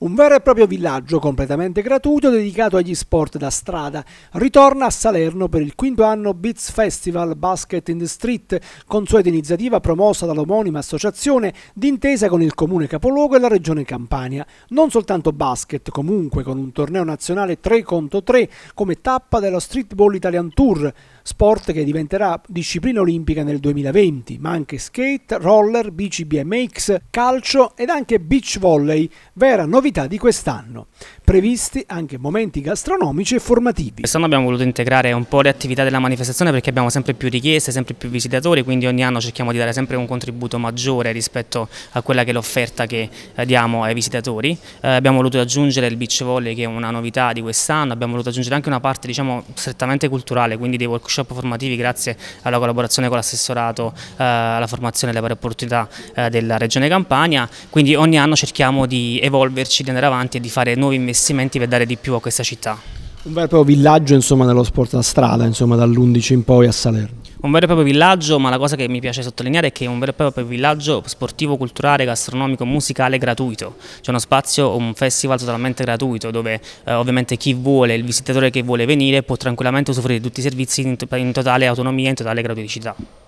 Un vero e proprio villaggio completamente gratuito dedicato agli sport da strada. Ritorna a Salerno per il quinto anno Beats Festival Basket in the Street, consueta iniziativa promossa dall'omonima associazione d'intesa con il comune capoluogo e la regione Campania. Non soltanto basket, comunque con un torneo nazionale 3 contro 3 come tappa dello Streetball Italian Tour, sport che diventerà disciplina olimpica nel 2020, ma anche skate, roller, bici BMX, calcio ed anche beach volley, vera novità novità di quest'anno previsti anche momenti gastronomici e formativi. Quest'anno abbiamo voluto integrare un po' le attività della manifestazione perché abbiamo sempre più richieste, sempre più visitatori, quindi ogni anno cerchiamo di dare sempre un contributo maggiore rispetto a quella che è l'offerta che eh, diamo ai visitatori. Eh, abbiamo voluto aggiungere il beach volley che è una novità di quest'anno, abbiamo voluto aggiungere anche una parte diciamo, strettamente culturale, quindi dei workshop formativi grazie alla collaborazione con l'assessorato eh, alla formazione e alle pari opportunità eh, della Regione Campania, quindi ogni anno cerchiamo di evolverci, di andare avanti e di fare nuovi investimenti investimenti per dare di più a questa città. Un vero e proprio villaggio insomma, nello sport a strada, insomma, dall'11 in poi a Salerno. Un vero e proprio villaggio, ma la cosa che mi piace sottolineare è che è un vero e proprio villaggio sportivo, culturale, gastronomico, musicale gratuito. C'è uno spazio, un festival totalmente gratuito dove eh, ovviamente chi vuole, il visitatore che vuole venire può tranquillamente usufruire di tutti i servizi in, in totale autonomia, in totale gratuità.